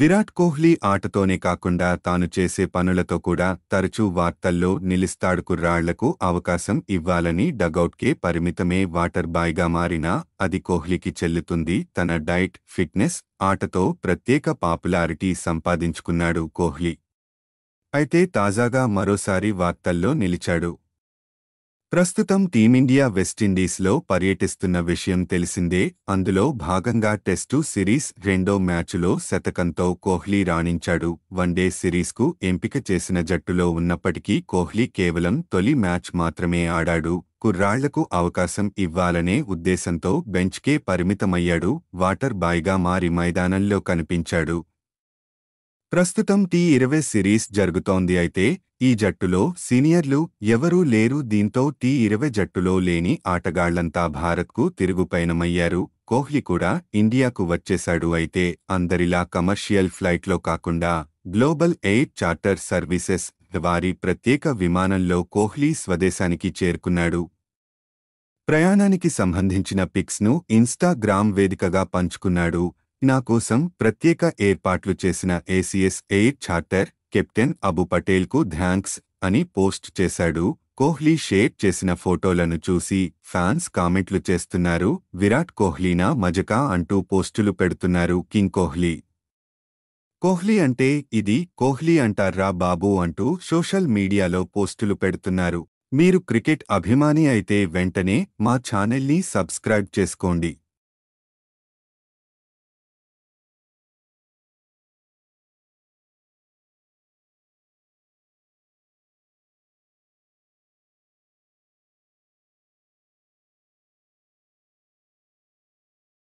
విరాట్ కోహ్లీ ఆటతోనే కాకుండా తాను చేసే పనులతో కూడా తరచూ వార్తల్లో నిలుస్తాడు కుర్రాళ్లకు అవకాశం ఇవ్వాలని డగౌట్కే పరిమితమే వాటర్ బాయ్గా మారినా అది కోహ్లీకి చెల్లుతుంది తన డైట్ ఫిట్నెస్ ఆటతో ప్రత్యేక పాపులారిటీ సంపాదించుకున్నాడు కోహ్లీ అయితే తాజాగా మరోసారి వార్తల్లో నిలిచాడు ప్రస్తుతం టీమిండియా వెస్టిండీస్లో పర్యటిస్తున్న విషయం తెలిసిందే అందులో భాగంగా టెస్టు సిరీస్ రెండో మ్యాచ్లో శతకంతో కోహ్లీ రాణించాడు వన్డే సిరీస్కు ఎంపిక చేసిన జట్టులో ఉన్నప్పటికీ కోహ్లీ కేవలం తొలి మ్యాచ్ మాత్రమే ఆడాడు కుర్రాళ్లకు అవకాశం ఇవ్వాలనే ఉద్దేశంతో బెంచ్కే పరిమితమయ్యాడు వాటర్ బాయ్గా మారి మైదానంలో కనిపించాడు ప్రస్తుతం టీ ఇరవై సిరీస్ జరుగుతోంది అయితే ఈ జట్టులో సీనియర్లు ఎవరూ లేరు దీంతో టీ ఇరవై జట్టులో లేని ఆటగాళ్లంతా భారత్కు తిరుగుపయనమయ్యారు కోహ్లీ కూడా ఇండియాకు వచ్చేశాడు అయితే అందరిలా కమర్షియల్ ఫ్లైట్లో కాకుండా గ్లోబల్ ఎయిర్ చార్టర్ సర్వీసెస్ వారి ప్రత్యేక విమానంలో కోహ్లీ స్వదేశానికి చేరుకున్నాడు ప్రయాణానికి సంబంధించిన పిక్స్ను ఇన్స్టాగ్రామ్ వేదికగా పంచుకున్నాడు నా కోసం ప్రత్యేక ఏర్పాట్లు చేసిన ACS air charter captain Abu పటేల్కు థ్యాంక్స్ అని పోస్ట్ చేశాడు కోహ్లీ షేర్ చేసిన ఫోటోలను చూసి ఫ్యాన్స్ కామెంట్లు చేస్తున్నారు విరాట్ కోహ్లీనా మజకా అంటూ పోస్టులు పెడుతున్నారు కింగ్ కోహ్లీ కోహ్లీ అంటే ఇది కోహ్లీ అంటార్రా బాబు అంటూ సోషల్ మీడియాలో పోస్టులు పెడుతున్నారు మీరు క్రికెట్ అభిమాని అయితే వెంటనే మా ఛానల్ని సబ్స్క్రైబ్ చేసుకోండి